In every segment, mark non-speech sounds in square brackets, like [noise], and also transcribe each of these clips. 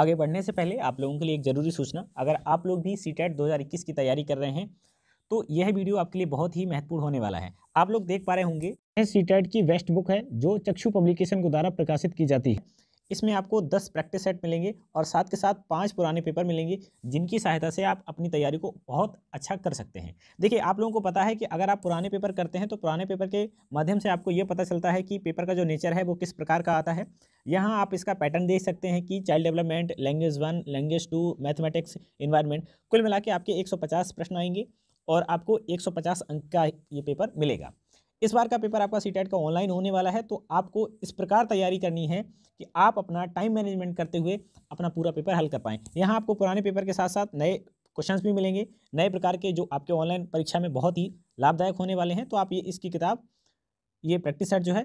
आगे बढ़ने से पहले आप लोगों के लिए एक ज़रूरी सूचना अगर आप लोग भी सी टेट की तैयारी कर रहे हैं तो यह वीडियो आपके लिए बहुत ही महत्वपूर्ण होने वाला है आप लोग देख पा रहे होंगे सी टेट की वेस्ट बुक है जो चक्षु पब्लिकेशन के द्वारा प्रकाशित की जाती है इसमें आपको दस प्रैक्टिस सेट मिलेंगे और साथ के साथ पाँच पुराने पेपर मिलेंगे जिनकी सहायता से आप अपनी तैयारी को बहुत अच्छा कर सकते हैं देखिए आप लोगों को पता है कि अगर आप पुराने पेपर करते हैं तो पुराने पेपर के माध्यम से आपको ये पता चलता है कि पेपर का जो नेचर है वो किस प्रकार का आता है यहाँ आप इसका पैटर्न देख सकते हैं कि child development language one language two mathematics environment कुल मिला के आपके एक प्रश्न आएंगे और आपको 150 अंक का ये पेपर मिलेगा इस बार का पेपर आपका सी का ऑनलाइन होने वाला है तो आपको इस प्रकार तैयारी करनी है कि आप अपना टाइम मैनेजमेंट करते हुए अपना पूरा पेपर हल कर पाएँ यहाँ आपको पुराने पेपर के साथ साथ नए क्वेश्चंस भी मिलेंगे नए प्रकार के जो आपके ऑनलाइन परीक्षा में बहुत ही लाभदायक होने वाले हैं तो आप ये इसकी किताब ये प्रैक्टिस सेट जो है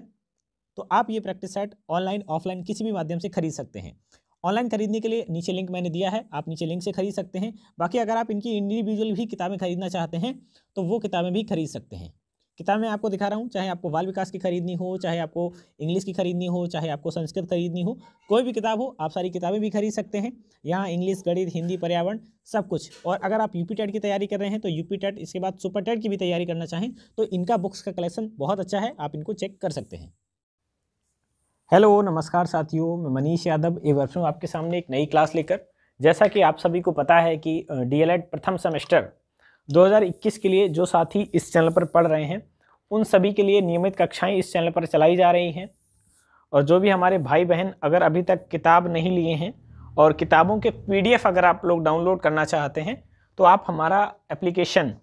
तो आप ये प्रैक्टिस सेट ऑनलाइन ऑफलाइन किसी भी माध्यम से खरीद सकते हैं ऑनलाइन खरीदने के लिए नीचे लिंक मैंने दिया है आप नीचे लिंक से खरीद सकते हैं बाकी अगर आप इनकी इंडिविजुअल भी किताबें खरीदना चाहते हैं तो वो किताबें भी खरीद सकते हैं किताब मैं आपको दिखा रहा हूँ चाहे आपको बाल विकास की खरीदनी हो चाहे आपको इंग्लिश की खरीदनी हो चाहे आपको संस्कृत खरीदनी हो कोई भी किताब हो आप सारी किताबें भी खरीद सकते हैं यहाँ इंग्लिश गणित हिंदी पर्यावरण सब कुछ और अगर आप यूपी टेट की तैयारी कर रहे हैं तो यूपी टेट इसके बाद सुपर टेट की भी तैयारी करना चाहें तो इनका बुक्स का कलेक्शन बहुत अच्छा है आप इनको चेक कर सकते हैं हेलो नमस्कार साथियों मैं मनीष यादव एक वर्ष आपके सामने एक नई क्लास लेकर जैसा कि आप सभी को पता है कि डी प्रथम सेमेस्टर 2021 के लिए जो साथी इस चैनल पर पढ़ रहे हैं उन सभी के लिए नियमित कक्षाएं इस चैनल पर चलाई जा रही हैं और जो भी हमारे भाई बहन अगर अभी तक किताब नहीं लिए हैं और किताबों के पी अगर आप लोग डाउनलोड करना चाहते हैं तो आप हमारा application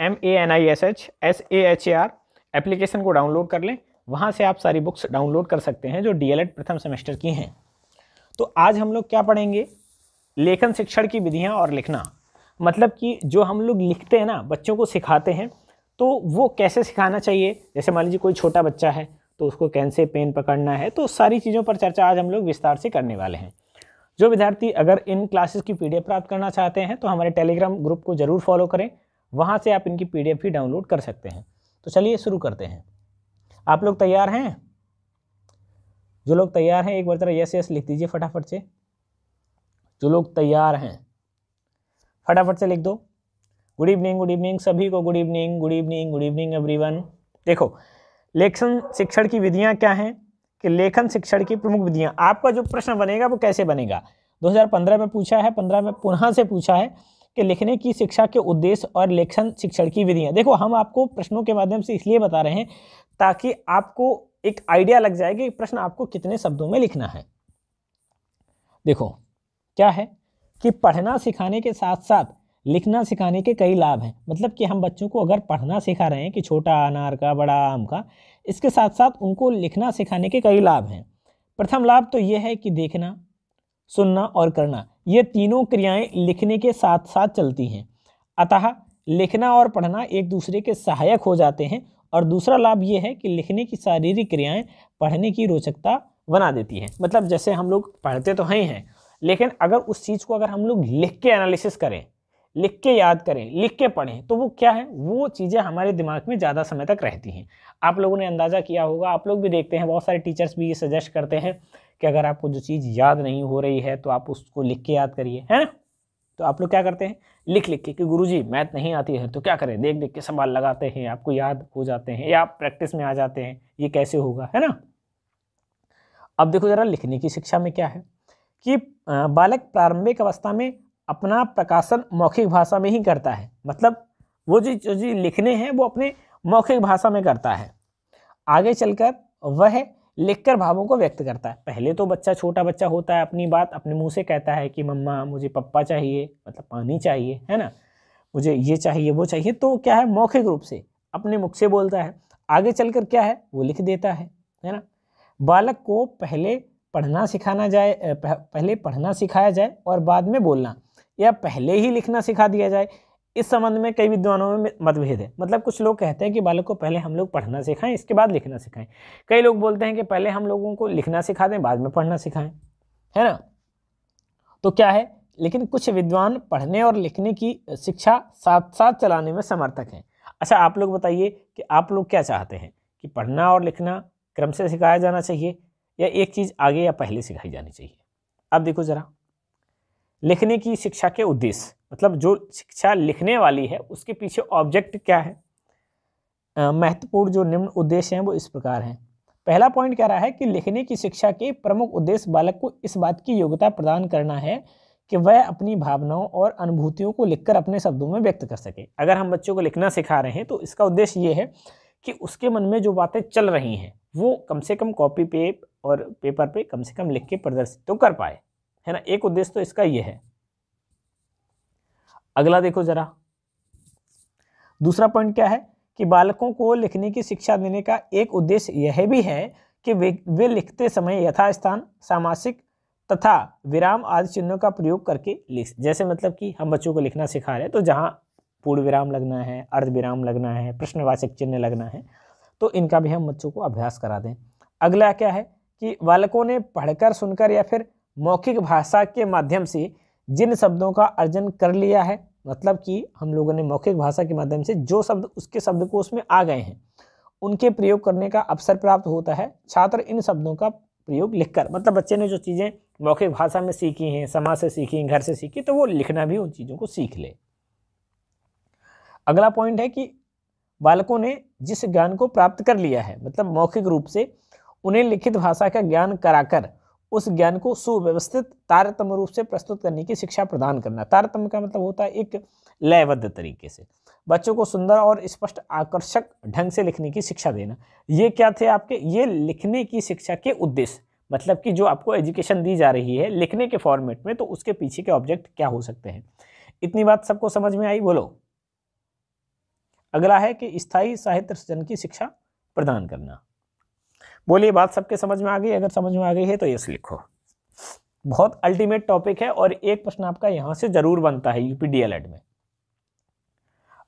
M A N I S H S A H A R application को डाउनलोड कर लें वहाँ से आप सारी बुक्स डाउनलोड कर सकते हैं जो डी प्रथम सेमेस्टर की हैं तो आज हम लोग क्या पढ़ेंगे लेखन शिक्षण की विधियाँ और लिखना मतलब कि जो हम लोग लिखते हैं ना बच्चों को सिखाते हैं तो वो कैसे सिखाना चाहिए जैसे मान लीजिए कोई छोटा बच्चा है तो उसको कैसे पेन पकड़ना है तो सारी चीज़ों पर चर्चा आज हम लोग विस्तार से करने वाले हैं जो विद्यार्थी अगर इन क्लासेस की पीडीएफ प्राप्त करना चाहते हैं तो हमारे टेलीग्राम ग्रुप को ज़रूर फॉलो करें वहाँ से आप इनकी पीडीएफ भी डाउनलोड कर सकते हैं तो चलिए शुरू करते हैं आप लोग तैयार हैं जो लोग तैयार हैं एक बार जरा यस यस लिख दीजिए फटाफट से जो लोग तैयार हैं फटाफट से लिख दो गुड इवनिंग गुड इवनिंग सभी को good evening good evening good evening everyone देखो लेखन शिक्षण की विधियाँ क्या हैं कि लेखन शिक्षण की प्रमुख विधियाँ आपका जो प्रश्न बनेगा वो कैसे बनेगा 2015 में पूछा है 15 में पुनः से पूछा है कि लिखने की शिक्षा के उद्देश्य और लेखन शिक्षण की विधियाँ देखो हम आपको प्रश्नों के माध्यम से इसलिए बता रहे हैं ताकि आपको एक आइडिया लग जाए कि प्रश्न आपको कितने शब्दों में लिखना है देखो क्या है कि पढ़ना सिखाने के साथ साथ लिखना सिखाने के कई लाभ हैं मतलब कि हम बच्चों को अगर पढ़ना सिखा रहे हैं कि छोटा अनार का बड़ा आम का इसके साथ साथ उनको लिखना सिखाने के कई लाभ हैं प्रथम लाभ तो ये है कि देखना सुनना और करना ये तीनों क्रियाएं लिखने के साथ साथ चलती हैं अतः लिखना और पढ़ना एक दूसरे के सहायक हो जाते हैं और दूसरा लाभ ये है कि लिखने की शारीरिक क्रियाएँ पढ़ने की रोचकता बना देती हैं मतलब जैसे हम लोग पढ़ते तो हैं हैं लेकिन अगर उस चीज़ को अगर हम लोग लिख के एनालिसिस करें लिख के याद करें लिख के पढ़ें तो वो क्या है वो चीज़ें हमारे दिमाग में ज़्यादा समय तक रहती हैं आप लोगों ने अंदाज़ा किया होगा आप लोग भी देखते हैं बहुत सारे टीचर्स भी ये सजेस्ट करते हैं कि अगर आपको जो चीज़ याद नहीं हो रही है तो आप उसको लिख के याद करिए है ना तो आप लोग क्या करते हैं लिख लिख के कि गुरु जी मैथ नहीं आती है तो क्या करें देख देख के सवाल लगाते हैं आपको याद हो जाते हैं या आप प्रैक्टिस में आ जाते हैं ये कैसे होगा है ना अब देखो ज़रा लिखने की शिक्षा में क्या है कि बालक प्रारंभिक अवस्था में अपना प्रकाशन मौखिक भाषा में ही करता है मतलब वो जो जो लिखने हैं वो अपने मौखिक भाषा में करता है आगे चलकर वह लिखकर भावों को व्यक्त करता है पहले तो बच्चा छोटा बच्चा होता है अपनी बात अपने मुंह से कहता है कि मम्मा मुझे पप्पा चाहिए मतलब पानी चाहिए है ना मुझे ये चाहिए वो चाहिए तो क्या है मौखिक रूप से अपने मुख से बोलता है आगे चलकर क्या है वो लिख देता है है ना बालक को पहले पढ़ना सिखाना जाए पहले पढ़ना सिखाया जाए और बाद में बोलना या पहले ही लिखना सिखा दिया जाए इस संबंध में कई विद्वानों में मतभेद है मतलब कुछ लोग कहते हैं कि बालक को पहले हम लोग पढ़ना सिखाएं इसके बाद लिखना सिखाएं कई लोग बोलते हैं कि पहले हम लोगों को लिखना सिखा दें बाद में पढ़ना सिखाएं है ना तो क्या है लेकिन कुछ विद्वान पढ़ने और लिखने की शिक्षा साथ साथ चलाने में समर्थक हैं अच्छा आप लोग बताइए कि आप लोग क्या चाहते हैं कि पढ़ना और लिखना क्रम से सिखाया जाना चाहिए या एक चीज़ आगे या पहले सिखाई जानी चाहिए अब देखो ज़रा लिखने की शिक्षा के उद्देश्य मतलब जो शिक्षा लिखने वाली है उसके पीछे ऑब्जेक्ट क्या है महत्वपूर्ण जो निम्न उद्देश्य हैं वो इस प्रकार हैं पहला पॉइंट कह रहा है कि लिखने की शिक्षा के प्रमुख उद्देश्य बालक को इस बात की योग्यता प्रदान करना है कि वह अपनी भावनाओं और अनुभूतियों को लिखकर अपने शब्दों में व्यक्त कर सके अगर हम बच्चों को लिखना सिखा रहे हैं तो इसका उद्देश्य ये है कि उसके मन में जो बातें चल रही हैं वो कम से कम कॉपी पे और पेपर पे कम से कम लिख के प्रदर्शित तो कर पाए है ना एक उद्देश्य तो इसका ये है अगला देखो जरा दूसरा पॉइंट क्या है कि बालकों को लिखने की शिक्षा देने का एक उद्देश्य यह भी है कि वे वे लिखते समय यथास्थान सामासिक तथा विराम आदि चिन्हों का प्रयोग करके लिख जैसे मतलब कि हम बच्चों को लिखना सिखा रहे हैं तो जहाँ पूर्व विराम लगना है अर्ध विराम लगना है प्रश्नवाचक चिन्ह लगना है तो इनका भी हम बच्चों को अभ्यास करा दें अगला क्या है कि बालकों ने पढ़कर सुनकर या फिर मौखिक भाषा के माध्यम से जिन शब्दों का अर्जन कर लिया है मतलब कि हम लोगों ने मौखिक भाषा के माध्यम से जो शब्द उसके शब्द को उसमें आ गए हैं उनके प्रयोग करने का अवसर प्राप्त होता है छात्र इन शब्दों का प्रयोग लिखकर मतलब बच्चे ने जो चीज़ें मौखिक भाषा में सीखी हैं समाज से सीखी घर से सीखी तो वो लिखना भी उन चीज़ों को सीख ले अगला पॉइंट है कि बालकों ने जिस ज्ञान को प्राप्त कर लिया है मतलब मौखिक रूप से उन्हें लिखित भाषा का ज्ञान कराकर उस ज्ञान को सुव्यवस्थित तारतम्य रूप से प्रस्तुत करने की शिक्षा प्रदान करना तारतम्य का मतलब होता है एक लयबद्ध तरीके से बच्चों को सुंदर और स्पष्ट आकर्षक ढंग से लिखने की शिक्षा देना ये क्या थे आपके ये लिखने की शिक्षा के उद्देश्य मतलब कि जो आपको एजुकेशन दी जा रही है लिखने के फॉर्मेट में तो उसके पीछे के ऑब्जेक्ट क्या हो सकते हैं इतनी बात सबको समझ में आई बोलो अगला है कि स्थायी साहित्य सृजन की शिक्षा प्रदान करना बोलिए बात सबके समझ में आ गई अगर समझ में आ गई है तो यस लिखो बहुत अल्टीमेट टॉपिक है और एक प्रश्न आपका यहां से जरूर बनता है यूपी डीएलएड में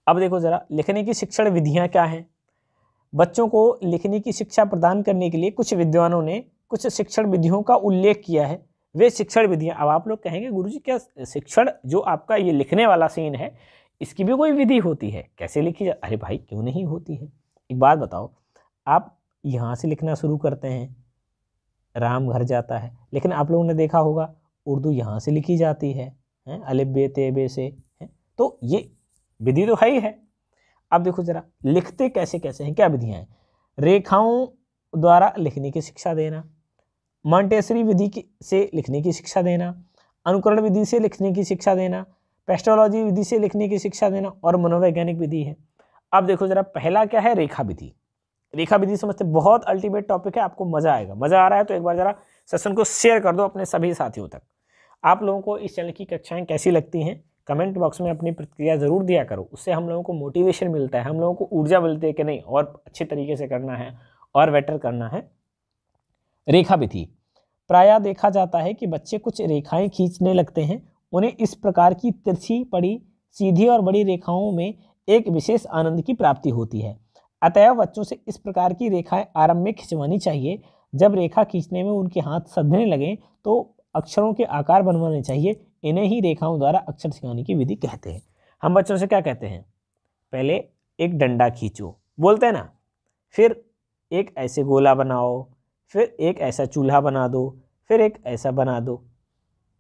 अब देखो जरा लिखने की शिक्षण विधियां क्या हैं बच्चों को लिखने की शिक्षा प्रदान करने के लिए कुछ विद्वानों ने कुछ शिक्षण विधियों का उल्लेख किया है वे शिक्षण विधियां अब आप लोग कहेंगे गुरुजी क्या शिक्षण जो आपका ये लिखने वाला सीन है इसकी भी कोई विधि होती है कैसे लिखी जा अरे भाई क्यों नहीं होती है एक बात बताओ आप यहाँ से लिखना शुरू करते हैं राम घर जाता है लेकिन आप लोगों ने देखा होगा उर्दू यहाँ से लिखी जाती है हैं अलिब बे से हैं तो ये विधि तो है ही है अब देखो ज़रा लिखते कैसे कैसे हैं क्या विधियाँ हैं रेखाओं द्वारा लिखने की शिक्षा देना मॉन्टेसरी विधि से लिखने की शिक्षा देना अनुकरण विधि से लिखने की शिक्षा देना पेस्ट्रोलॉजी विधि से लिखने की शिक्षा देना और मनोवैज्ञानिक विधि है अब देखो जरा पहला क्या है रेखा विधि रेखा विधि समझते बहुत अल्टीमेट टॉपिक है आपको मजा आएगा मजा आ रहा है तो एक बार जरा सेशन को शेयर कर दो अपने सभी साथियों तक आप लोगों को इस चैनल की कक्षाएं कैसी लगती हैं कमेंट बॉक्स में अपनी प्रतिक्रिया ज़रूर दिया करो उससे हम लोगों को मोटिवेशन मिलता है हम लोगों को ऊर्जा मिलती है कि नहीं और अच्छे तरीके से करना है और बेटर करना है रेखा विधि प्राय देखा जाता है कि बच्चे कुछ रेखाएं खींचने लगते हैं उन्हें इस प्रकार की तिरछी पड़ी सीधी और बड़ी रेखाओं में एक विशेष आनंद की प्राप्ति होती है अतएव बच्चों से इस प्रकार की रेखाएं आरंभ में खिंचवानी चाहिए जब रेखा खींचने में उनके हाथ सधने लगें तो अक्षरों के आकार बनवाने चाहिए इन्हें ही रेखाओं द्वारा अक्षर सिखाने की विधि कहते हैं हम बच्चों से क्या कहते हैं पहले एक डंडा खींचो बोलते हैं ना फिर एक ऐसे गोला बनाओ फिर एक ऐसा चूल्हा बना दो फिर एक ऐसा बना दो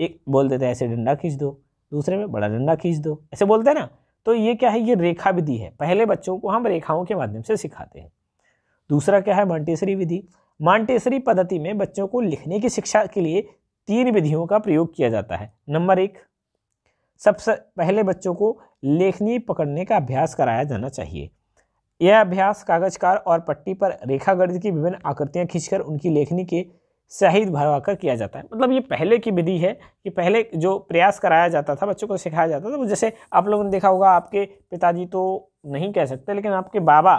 एक बोल देते हैं ऐसे डंडा खींच दो दूसरे में बड़ा डंडा खींच दो ऐसे बोलते हैं ना तो ये क्या है ये रेखा विधि है पहले बच्चों को हम रेखाओं के माध्यम से सिखाते हैं दूसरा क्या है मांटेसरी विधि मांटेसरी पद्धति में बच्चों को लिखने की शिक्षा के लिए तीन विधियों का प्रयोग किया जाता है नंबर एक सबसे पहले बच्चों को लेखनी पकड़ने का अभ्यास कराया जाना चाहिए यह अभ्यास कागजकार और पट्टी पर गर्द की विभिन्न आकृतियां खींचकर उनकी लेखनी के शहीद भरवाकर किया जाता है मतलब ये पहले की विधि है कि पहले जो प्रयास कराया जाता था बच्चों को सिखाया जाता था वो जैसे आप लोगों ने देखा होगा आपके पिताजी तो नहीं कह सकते लेकिन आपके बाबा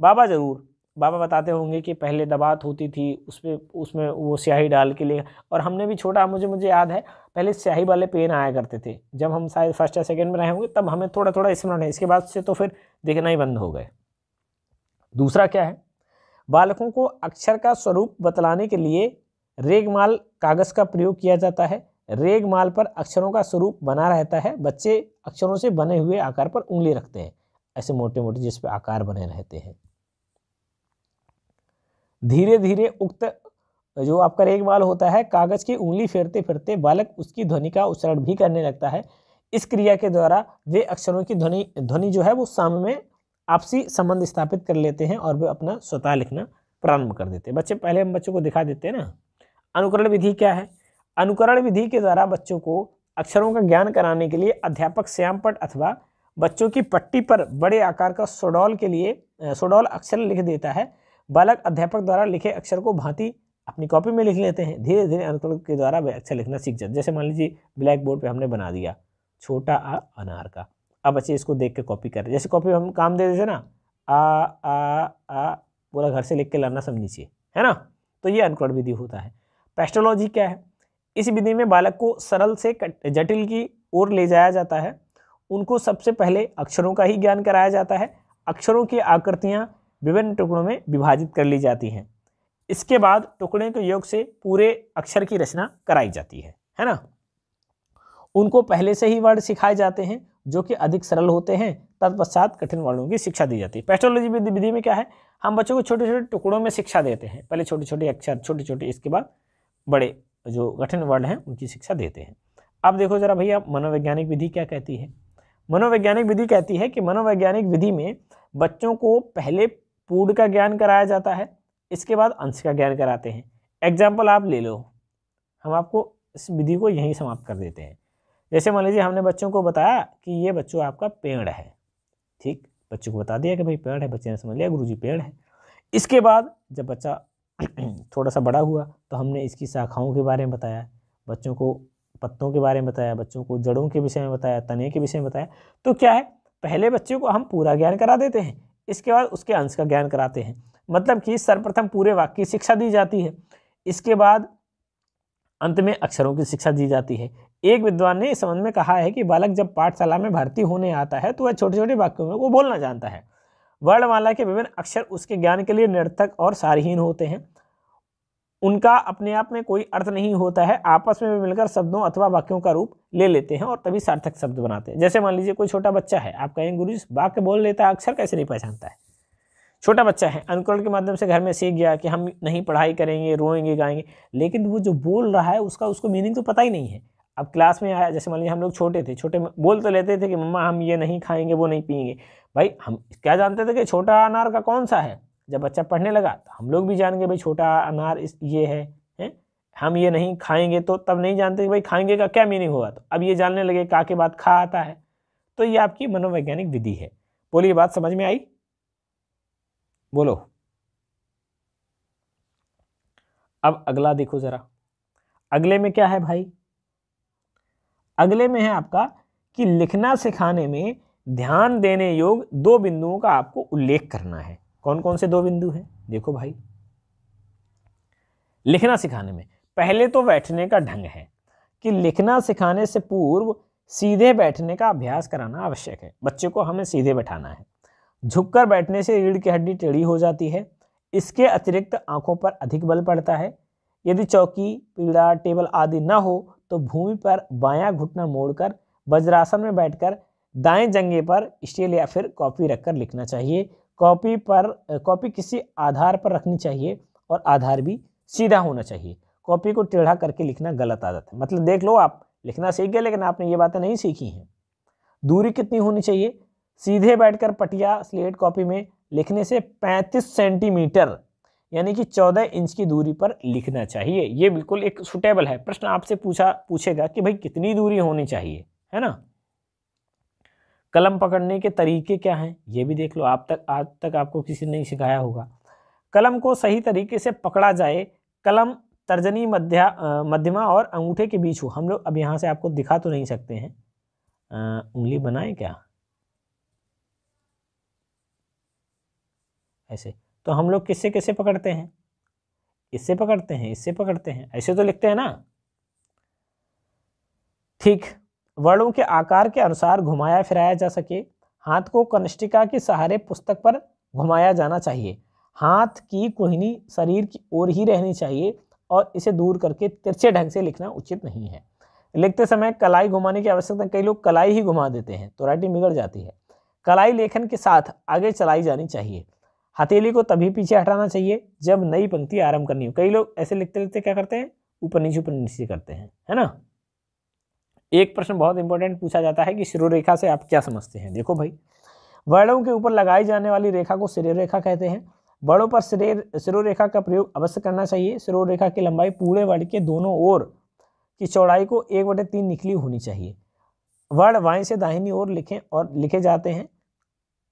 बाबा ज़रूर बाबा बताते होंगे कि पहले दबात होती थी उसमें उसमें वो स्याही डाल के लिए और हमने भी छोटा मुझे मुझे याद है पहले स्याही वाले पेन आया करते थे जब हम शायद फर्स्ट या सेकेंड में रहे होंगे तब हमें थोड़ा थोड़ा स्मरण है इसके बाद से तो फिर देखना ही बंद हो गए दूसरा क्या है बालकों को अक्षर का स्वरूप बतलाने के लिए रेगमाल कागज़ का प्रयोग किया जाता है रेगमाल पर अक्षरों का स्वरूप बना रहता है बच्चे अक्षरों से बने हुए आकार पर उंगली रखते हैं ऐसे मोटे मोटे जिस पर आकार बने रहते हैं धीरे धीरे उक्त जो आपका रेगमाल होता है कागज़ की उंगली फेरते फेरते बालक उसकी ध्वनि का उच्चारण भी करने लगता है इस क्रिया के द्वारा वे अक्षरों की ध्वनि ध्वनि जो है वो साम में आपसी संबंध स्थापित कर लेते हैं और वे अपना स्वतः लिखना प्रारंभ कर देते हैं बच्चे पहले हम बच्चों को दिखा देते हैं ना अनुकरण विधि क्या है अनुकरण विधि के द्वारा बच्चों को अक्षरों का ज्ञान कराने के लिए अध्यापक श्यामपट अथवा बच्चों की पट्टी पर बड़े आकार का सोडॉल के लिए सोडॉल अक्षर लिख देता है बालक अध्यापक द्वारा लिखे अक्षर को भांति अपनी कॉपी में लिख लेते हैं धीरे धीरे अनुकरण के द्वारा वे अक्षर लिखना सीख जाते जैसे मान लीजिए ब्लैक बोर्ड पर हमने बना दिया छोटा आ अनार का अब बच्चे इसको देख के कॉपी कर जैसे कॉपी हम काम दे देते ना आ आ आ पूरा घर से लिख के लाना समझ लीजिए है ना तो ये अनुकरण विधि होता है पेस्टोलॉजी क्या है इस विधि में बालक को सरल से जटिल की ओर ले जाया जाता है उनको सबसे पहले अक्षरों का ही ज्ञान कराया जाता है अक्षरों की आकृतियाँ विभिन्न टुकड़ों में विभाजित कर ली जाती हैं इसके बाद टुकड़े के योग से पूरे अक्षर की रचना कराई जाती है है ना उनको पहले से ही वर्ड सिखाए जाते हैं जो कि अधिक सरल होते हैं तत्पश्चात कठिन वर्णों की शिक्षा दी जाती है पेस्ट्रोलॉजी विधि में क्या है हम बच्चों को छोटे छोटे टुकड़ों में शिक्षा देते हैं पहले छोटे छोटे अक्षर छोटे छोटे इसके बाद बड़े जो गठिन वर्ड हैं उनकी शिक्षा देते हैं अब देखो ज़रा भैया मनोवैज्ञानिक विधि क्या कहती है मनोवैज्ञानिक विधि कहती है कि मनोवैज्ञानिक विधि में बच्चों को पहले पूर्ण का ज्ञान कराया जाता है इसके बाद अंश का ज्ञान कराते हैं एग्जाम्पल आप ले लो हम आपको इस विधि को यहीं समाप्त कर देते हैं जैसे मान लीजिए हमने बच्चों को बताया कि ये बच्चों आपका पेड़ है ठीक बच्चों को बता दिया कि भाई पेड़ है बच्चे ने समझ लिया गुरुजी पेड़ है इसके बाद जब बच्चा [clears throat] थोड़ा सा बड़ा हुआ तो हमने इसकी शाखाओं के बारे में बताया बच्चों को पत्तों के बारे में बताया बच्चों को जड़ों के विषय में बताया तने के विषय में बताया तो क्या है पहले बच्चे को हम पूरा ज्ञान करा देते हैं इसके बाद उसके अंश का ज्ञान कराते हैं मतलब कि सर्वप्रथम पूरे वाक्य की शिक्षा दी जाती है इसके बाद अंत में अक्षरों की शिक्षा दी जाती है एक विद्वान ने इस संबंध में कहा है कि बालक जब पाठशाला में भर्ती होने आता है तो वह छोटे छोटे वाक्यों में वो बोलना जानता है वर्णमाला के विभिन्न अक्षर उसके ज्ञान के लिए निर्थक और सारहीन होते हैं उनका अपने आप में कोई अर्थ नहीं होता है आपस में मिलकर शब्दों अथवा वाक्यों का रूप ले लेते हैं और तभी सार्थक शब्द बनाते हैं जैसे मान लीजिए कोई छोटा बच्चा है आप कहेंगे गुरु वाक्य बोल लेता है अक्षर कैसे नहीं पहचानता है छोटा बच्चा है अनुकरण के माध्यम से घर में सीख गया कि हम नहीं पढ़ाई करेंगे रोएंगे गाएंगे लेकिन वो जो बोल रहा है उसका उसको मीनिंग तो पता ही नहीं है अब क्लास में आया जैसे मान लीजिए हम लोग छोटे थे छोटे बोल तो लेते थे कि मम्मा हम ये नहीं खाएंगे वो नहीं पियेंगे भाई हम क्या जानते थे कि छोटा अनार का कौन सा है जब बच्चा पढ़ने लगा तो हम लोग भी जान गए भाई छोटा अनार इस ये है हैं हम ये नहीं खाएंगे तो तब नहीं जानते भाई खाएंगे का क्या मीनिंग होगा तो अब ये जानने लगे का के बाद खा आता है तो ये आपकी मनोवैज्ञानिक विधि है बोलिए बात समझ में आई बोलो अब अगला देखो जरा अगले में क्या है भाई अगले में है आपका कि लिखना सिखाने में ध्यान देने योग दो बिंदुओं का आपको उल्लेख करना है कौन कौन से दो बिंदु हैं देखो भाई लिखना सिखाने में पहले तो बैठने का ढंग है कि लिखना सिखाने से पूर्व सीधे बैठने का अभ्यास कराना आवश्यक है बच्चे को हमें सीधे बैठाना है झुककर बैठने से रीढ़ की हड्डी टेढ़ी हो जाती है इसके अतिरिक्त आंखों पर अधिक बल पड़ता है यदि चौकी पीड़ा टेबल आदि न हो तो भूमि पर बायां घुटना मोड़कर वज्रासन में बैठकर दाएं जंगे पर स्टील या फिर कॉपी रखकर लिखना चाहिए कॉपी पर कॉपी किसी आधार पर रखनी चाहिए और आधार भी सीधा होना चाहिए कॉपी को टेढ़ा करके लिखना गलत आदत है मतलब देख लो आप लिखना सीख गए लेकिन आपने ये बातें नहीं सीखी हैं दूरी कितनी होनी चाहिए सीधे बैठकर पटिया स्लेट कॉपी में लिखने से 35 सेंटीमीटर यानी कि 14 इंच की दूरी पर लिखना चाहिए ये बिल्कुल एक सुटेबल है प्रश्न आपसे पूछा पूछेगा कि भाई कितनी दूरी होनी चाहिए है ना कलम पकड़ने के तरीके क्या हैं ये भी देख लो आप तक आज तक आपको किसी ने नहीं सिखाया होगा कलम को सही तरीके से पकड़ा जाए कलम तर्जनी मध्या मध्यमा और अंगूठे के बीच हो हम लोग अब यहाँ से आपको दिखा तो नहीं सकते हैं उंगली बनाए क्या ऐसे तो हम लोग किससे किससे पकड़ते हैं इससे पकड़ते हैं इससे पकड़ते हैं ऐसे तो लिखते हैं ना ठीक वर्णों के आकार के अनुसार घुमाया फिराया जा सके हाथ को कनिष्ठिका के सहारे पुस्तक पर घुमाया जाना चाहिए हाथ की कोहनी शरीर की ओर ही रहनी चाहिए और इसे दूर करके तिरछे ढंग से लिखना उचित नहीं है लिखते समय कलाई घुमाने की आवश्यकता कई लोग कलाई ही घुमा देते हैं तो राइटिंग बिगड़ जाती है कलाई लेखन के साथ आगे चलाई जानी चाहिए हथेली को तभी पीछे हटाना चाहिए जब नई पंक्ति आरंभ करनी हो कई लोग ऐसे लिखते लिखते क्या करते हैं ऊपर नीचे ऊपर नीचे करते हैं है ना एक प्रश्न बहुत इंपॉर्टेंट पूछा जाता है कि शिरोरेखा से आप क्या समझते हैं देखो भाई वर्णों के ऊपर लगाई जाने वाली रेखा को सिरोरेखा कहते हैं वर्णों पर सिरे सिरोरेखा का प्रयोग अवश्य करना चाहिए सिरोरेखा की लंबाई पूरे वर्ण के दोनों ओर की चौड़ाई को एक बटे तीन निकली होनी चाहिए वर्ण वाई से दाहिनी ओर लिखें और लिखे जाते हैं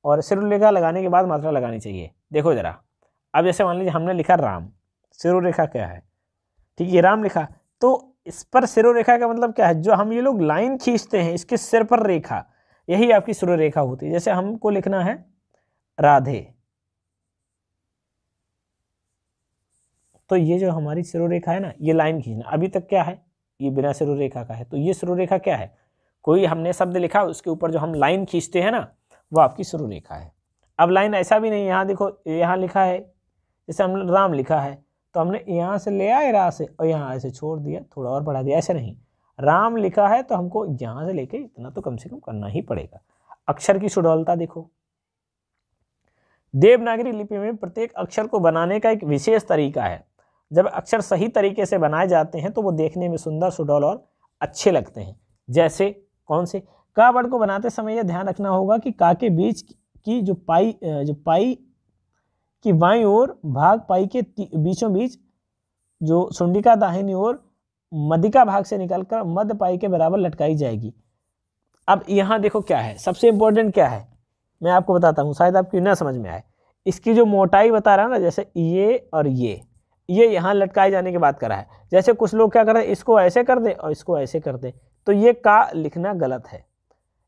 और सिरोरेखा लगाने के बाद मात्रा लगानी चाहिए देखो ज़रा अब जैसे मान लीजिए हमने लिखा राम सिरोरेखा क्या है ठीक है राम लिखा तो इस पर सिरो रेखा का मतलब क्या है जो हम ये लोग लाइन खींचते हैं इसके सिर पर रेखा यही आपकी सिरो रेखा होती है जैसे हमको लिखना है राधे तो ये जो हमारी सिरो रेखा है ना ये लाइन खींचना अभी तक क्या है ये बिना सिरो रेखा का है तो ये सिरो रेखा क्या है कोई हमने शब्द लिखा उसके ऊपर जो हम लाइन खींचते हैं ना वो आपकी सिरो रेखा है अब लाइन ऐसा भी नहीं यहाँ देखो यहाँ लिखा है जैसे हम राम लिखा है तो हमने यहाँ से लिया रा से और यहाँ ऐसे छोड़ दिया थोड़ा और बढ़ा दिया ऐसे नहीं राम लिखा है तो हमको यहाँ से लेके इतना तो कम से कम करना ही पड़ेगा अक्षर की सुडौलता देखो देवनागरी लिपि में प्रत्येक अक्षर को बनाने का एक विशेष तरीका है जब अक्षर सही तरीके से बनाए जाते हैं तो वो देखने में सुंदर सुडौल और अच्छे लगते हैं जैसे कौन से का वर्ड को बनाते समय यह ध्यान रखना होगा कि का के बीच की जो पाई जो पाई कि बाई ओर भाग पाई के बीचों बीच जो सुंडिका दाहिनी ओर मधिका भाग से निकलकर मध्य पाई के बराबर लटकाई जाएगी अब यहाँ देखो क्या है सबसे इंपॉर्टेंट क्या है मैं आपको बताता हूँ शायद आपकी ना समझ में आए इसकी जो मोटाई बता रहा है ना जैसे ये और ये ये यहाँ लटकाए जाने की बात करा है जैसे कुछ लोग क्या करें हैं इसको ऐसे कर दें और इसको ऐसे कर दें तो ये का लिखना गलत है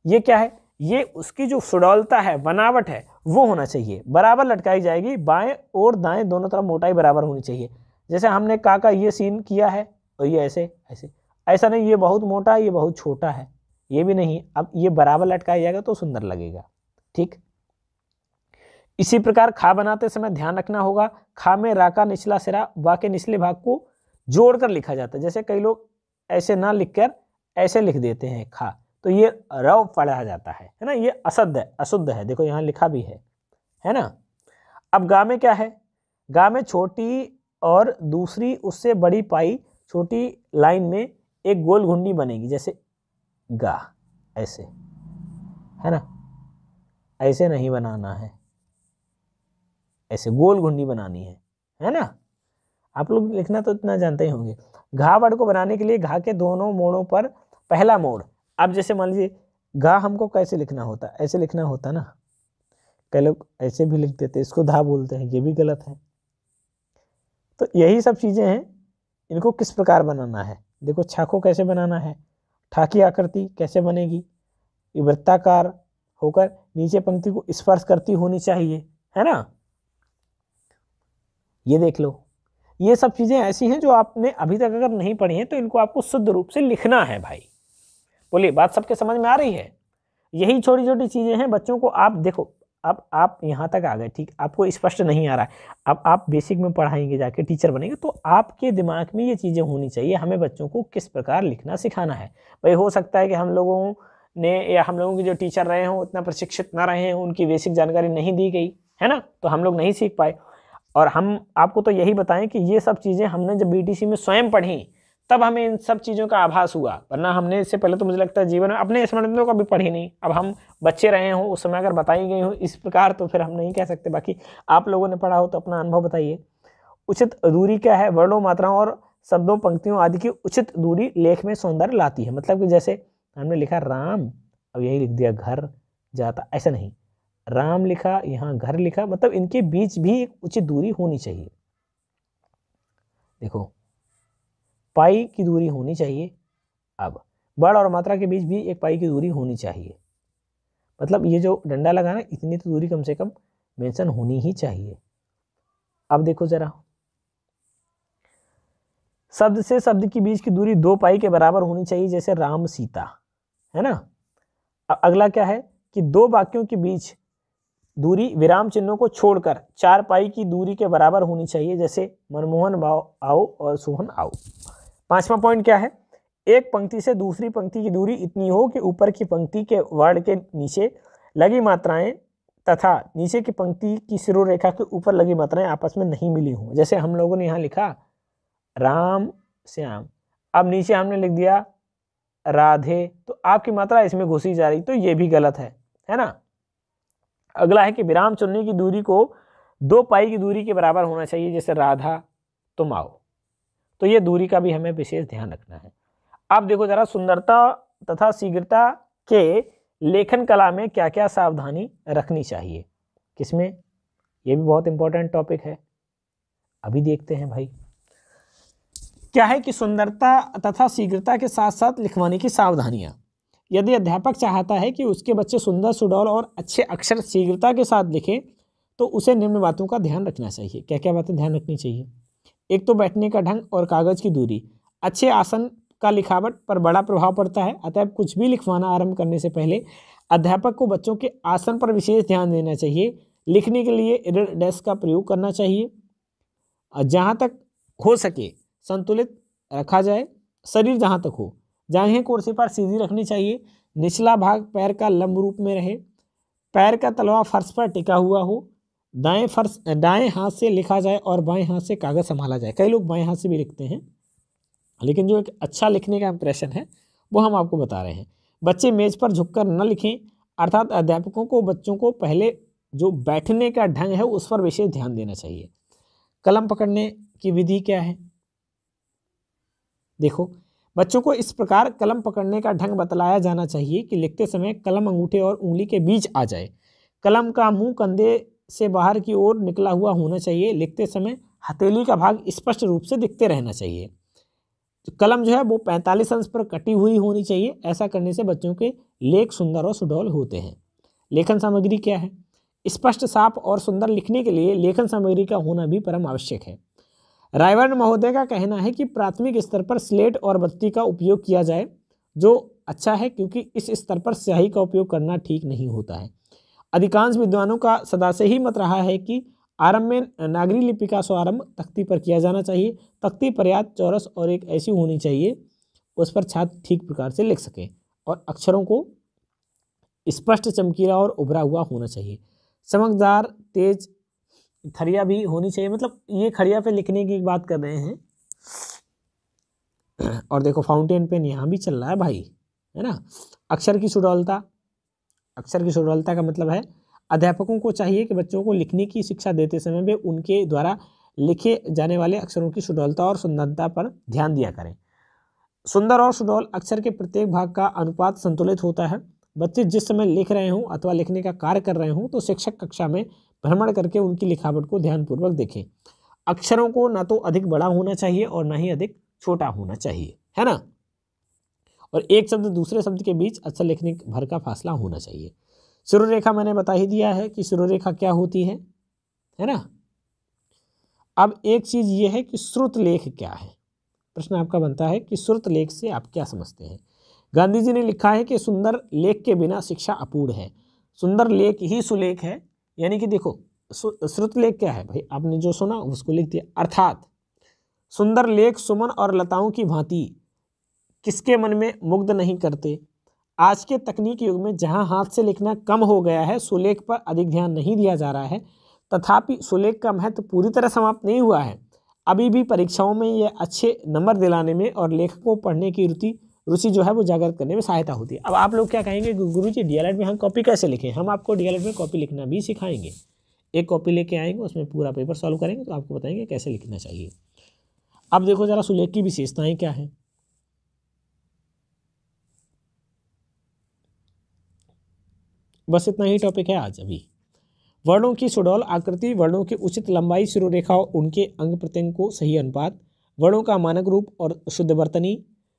ये क्या है ये उसकी जो सुडौलता है बनावट है वो होना चाहिए बराबर लटकाई जाएगी बाएं और दाएं दोनों तरफ मोटाई बराबर होनी चाहिए जैसे हमने का का ये सीन किया है और ये ऐसे ऐसे ऐसा नहीं ये बहुत मोटा है ये बहुत छोटा है ये भी नहीं अब ये बराबर लटकाया जाएगा तो सुंदर लगेगा ठीक इसी प्रकार खा बनाते समय ध्यान रखना होगा खा में रा का निचला सिरा वा के निचले भाग को जोड़कर लिखा जाता है जैसे कई लोग ऐसे ना लिखकर ऐसे लिख देते हैं खा तो ये रव पढ़ा जाता है है ना ये असद है अशुद्ध है देखो यहाँ लिखा भी है है ना अब गा में क्या है गा में छोटी और दूसरी उससे बड़ी पाई छोटी लाइन में एक गोल घुंडी बनेगी जैसे गा ऐसे है ना ऐसे नहीं बनाना है ऐसे गोल घुंडी बनानी है है ना आप लोग लिखना तो इतना जानते ही होंगे घा वर्ड को बनाने के लिए घा के दोनों मोड़ों पर पहला मोड़ अब जैसे मान लीजिए गा हमको कैसे लिखना होता ऐसे लिखना होता ना कई लोग ऐसे भी लिख देते इसको धा बोलते हैं ये भी गलत है तो यही सब चीज़ें हैं इनको किस प्रकार बनाना है देखो छा को कैसे बनाना है ठाकी आकृति कैसे बनेगी वृत्ताकार होकर नीचे पंक्ति को स्पर्श करती होनी चाहिए है ना ये देख लो ये सब चीज़ें ऐसी हैं जो आपने अभी तक अगर नहीं पढ़ी हैं तो इनको आपको शुद्ध रूप से लिखना है भाई बोलिए बात सबके समझ में आ रही है यही छोटी छोटी चीज़ें हैं बच्चों को आप देखो अब आप यहाँ तक आ गए ठीक आपको स्पष्ट नहीं आ रहा है अब आप बेसिक में पढ़ाएंगे जाके टीचर बनेंगे तो आपके दिमाग में ये चीज़ें होनी चाहिए हमें बच्चों को किस प्रकार लिखना सिखाना है भाई हो सकता है कि हम लोगों ने या हम लोगों के जो टीचर रहे हों उतना प्रशिक्षित ना रहे हों उनकी बेसिक जानकारी नहीं दी गई है ना तो हम लोग नहीं सीख पाए और हम आपको तो यही बताएं कि ये सब चीज़ें हमने जब बी में स्वयं पढ़ी तब हमें इन सब चीज़ों का आभास हुआ वरना हमने इससे पहले तो मुझे लगता है जीवन में अपने स्मृतियों को भी पढ़ी नहीं अब हम बच्चे रहे हों उस समय अगर बताई गई हो इस प्रकार तो फिर हम नहीं कह सकते बाकी आप लोगों ने पढ़ा हो तो अपना अनुभव बताइए उचित दूरी क्या है वर्णों मात्राओं और शब्दों पंक्तियों आदि की उचित दूरी लेख में सौंदर्य लाती है मतलब कि जैसे हमने लिखा राम अब यही लिख दिया घर जाता ऐसा नहीं राम लिखा यहाँ घर लिखा मतलब इनके बीच भी एक उचित दूरी होनी चाहिए देखो पाई की दूरी होनी चाहिए अब बड़ और मात्रा के बीच भी एक पाई की दूरी होनी चाहिए मतलब ये जो डंडा लगाना इतनी तो दूरी कम से कम मेंशन होनी ही चाहिए अब देखो ज़रा शब्द से शब्द के बीच की दूरी दो पाई के बराबर होनी चाहिए जैसे राम सीता है ना अब अगला क्या है कि दो वाक्यों के बीच दूरी विराम चिन्हों को छोड़कर चार पाई की दूरी के बराबर होनी चाहिए जैसे मनमोहन आओ और सोहन आओ पांचवा पॉइंट क्या है एक पंक्ति से दूसरी पंक्ति की दूरी इतनी हो कि ऊपर की पंक्ति के वर्ड के नीचे लगी मात्राएं तथा नीचे की पंक्ति की सिरों रेखा के ऊपर लगी मात्राएं आपस में नहीं मिली हों जैसे हम लोगों ने यहाँ लिखा राम श्याम अब नीचे हमने लिख दिया राधे तो आपकी मात्रा इसमें घुसी जा रही तो ये भी गलत है है ना अगला है कि विराम चुनने की दूरी को दो पाई की दूरी के बराबर होना चाहिए जैसे राधा तुम आओ तो ये दूरी का भी हमें विशेष ध्यान रखना है आप देखो ज़रा सुंदरता तथा शीघ्रता के लेखन कला में क्या क्या सावधानी रखनी चाहिए किसमें यह भी बहुत इंपॉर्टेंट टॉपिक है अभी देखते हैं भाई क्या है कि सुंदरता तथा शीघ्रता के साथ साथ लिखवाने की सावधानियाँ यदि अध्यापक चाहता है कि उसके बच्चे सुंदर सुडौल और अच्छे अक्षर शीघ्रता के साथ लिखें तो उसे निम्न बातों का ध्यान रखना चाहिए क्या क्या बातें ध्यान रखनी चाहिए एक तो बैठने का ढंग और कागज़ की दूरी अच्छे आसन का लिखावट पर बड़ा प्रभाव पड़ता है अतः कुछ भी लिखवाना आरंभ करने से पहले अध्यापक को बच्चों के आसन पर विशेष ध्यान देना चाहिए लिखने के लिए एडल डेस्क का प्रयोग करना चाहिए जहाँ तक हो सके संतुलित रखा जाए शरीर जहाँ तक हो जाहें कुर्सी पर सीधी रखनी चाहिए निचला भाग पैर का लंब रूप में रहे पैर का तलवा फर्श पर टिका हुआ हो दाएं फर्श दाएं हाथ से लिखा जाए और बाएं हाथ से कागज़ संभाला जाए कई लोग बाएं हाथ से भी लिखते हैं लेकिन जो एक अच्छा लिखने का इम्प्रेशन है वो हम आपको बता रहे हैं बच्चे मेज़ पर झुककर न लिखें अर्थात अध्यापकों को बच्चों को पहले जो बैठने का ढंग है उस पर विशेष ध्यान देना चाहिए कलम पकड़ने की विधि क्या है देखो बच्चों को इस प्रकार कलम पकड़ने का ढंग बतलाया जाना चाहिए कि लिखते समय कलम अंगूठे और उंगली के बीच आ जाए कलम का मुंह कंधे से बाहर की ओर निकला हुआ होना चाहिए लिखते समय हथेली का भाग स्पष्ट रूप से दिखते रहना चाहिए कलम जो है वो पैंतालीस अंश पर कटी हुई होनी चाहिए ऐसा करने से बच्चों के लेख सुंदर और सुडौल होते हैं लेखन सामग्री क्या है स्पष्ट साफ और सुंदर लिखने के लिए लेखन सामग्री का होना भी परम आवश्यक है रायवर्ण महोदय का कहना है कि प्राथमिक स्तर पर स्लेट और बत्ती का उपयोग किया जाए जो अच्छा है क्योंकि इस स्तर पर स्याही का उपयोग करना ठीक नहीं होता है अधिकांश विद्वानों का सदा से ही मत रहा है कि आरंभ में नागरी लिपि का स्वारंभ तख्ती पर किया जाना चाहिए तख्ती पर्याप्त चौरस और एक ऐसी होनी चाहिए उस पर छात्र ठीक प्रकार से लिख सकें और अक्षरों को स्पष्ट चमकीला और उभरा हुआ होना चाहिए चमकदार तेज खड़िया भी होनी चाहिए मतलब ये खड़िया पे लिखने की बात कर रहे हैं और देखो फाउंटेन पेन यहाँ भी चल रहा है भाई है ना अक्षर की सुडौलता अक्षर की सुरलता का मतलब है अध्यापकों को चाहिए कि बच्चों को लिखने की शिक्षा देते समय वे उनके द्वारा लिखे जाने वाले अक्षरों की सुडौलता और सुंदरता पर ध्यान दिया करें सुंदर और सुडौल अक्षर के प्रत्येक भाग का अनुपात संतुलित होता है बच्चे जिस समय लिख रहे हों अथवा लिखने का कार्य कर रहे हों तो शिक्षक कक्षा में भ्रमण करके उनकी लिखावट को ध्यानपूर्वक देखें अक्षरों को ना तो अधिक बड़ा होना चाहिए और ना ही अधिक छोटा होना चाहिए है ना और एक शब्द दूसरे शब्द के बीच अक्षर लिखने भर का फासला होना चाहिए सुररेखा मैंने बता ही दिया है कि सुररेखा क्या होती है है ना अब एक चीज़ ये है कि श्रुत लेख क्या है प्रश्न आपका बनता है कि श्रुत लेख से आप क्या समझते हैं गांधी जी ने लिखा है कि सुंदर लेख के बिना शिक्षा अपूर्ण है सुंदर लेख ही सुलेख है यानी कि देखो श्रुत लेख क्या है भाई आपने जो सुना उसको लिख दिया अर्थात सुंदर लेख सुमन और लताओं की भांति किसके मन में मुग्ध नहीं करते आज के तकनीक युग में जहाँ हाथ से लिखना कम हो गया है सुलेख पर अधिक ध्यान नहीं दिया जा रहा है तथापि सुलेख का महत्व पूरी तरह समाप्त नहीं हुआ है अभी भी परीक्षाओं में यह अच्छे नंबर दिलाने में और लेखक को पढ़ने की रुचि रुचि जो है वो जागृत करने में सहायता होती है अब आप लोग क्या कहेंगे गुरु जी डी में हम कॉपी कैसे लिखें हम आपको डी में कॉपी लिखना भी सिखाएंगे एक कॉपी लेके आएंगे उसमें पूरा पेपर सॉल्व करेंगे तो आपको बताएंगे कैसे लिखना चाहिए अब देखो ज़रा सुलेख की विशेषताएँ क्या हैं बस इतना ही टॉपिक है आज अभी वर्णों की सुडौल आकृति वर्णों की उचित लंबाई सिरोरेखा और उनके अंग प्रत्यंग को सही अनुपात वर्णों का मानक रूप और शुद्ध वर्तनी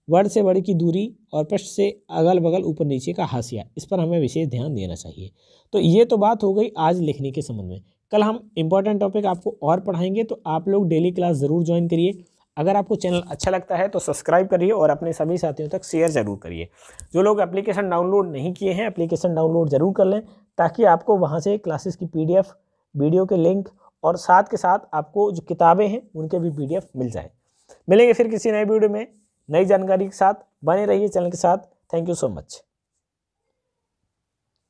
वर्ण से वर्ण की दूरी और पृष्ठ से अगल बगल ऊपर नीचे का हाशिया इस पर हमें विशेष ध्यान देना चाहिए तो ये तो बात हो गई आज लिखने के संबंध में कल हम इंपॉर्टेंट टॉपिक आपको और पढ़ाएंगे तो आप लोग डेली क्लास ज़रूर ज्वाइन करिए अगर आपको चैनल अच्छा लगता है तो सब्सक्राइब करिए और अपने सभी साथियों तक शेयर ज़रूर करिए जो लोग एप्लीकेशन डाउनलोड नहीं किए हैं एप्लीकेशन डाउनलोड ज़रूर कर लें ताकि आपको वहाँ से क्लासेस की पीडीएफ वीडियो के लिंक और साथ के साथ आपको जो किताबें हैं उनके भी पी मिल जाए मिलेंगे फिर किसी नए वीडियो में नई जानकारी के साथ बने रहिए चैनल के साथ थैंक यू सो मच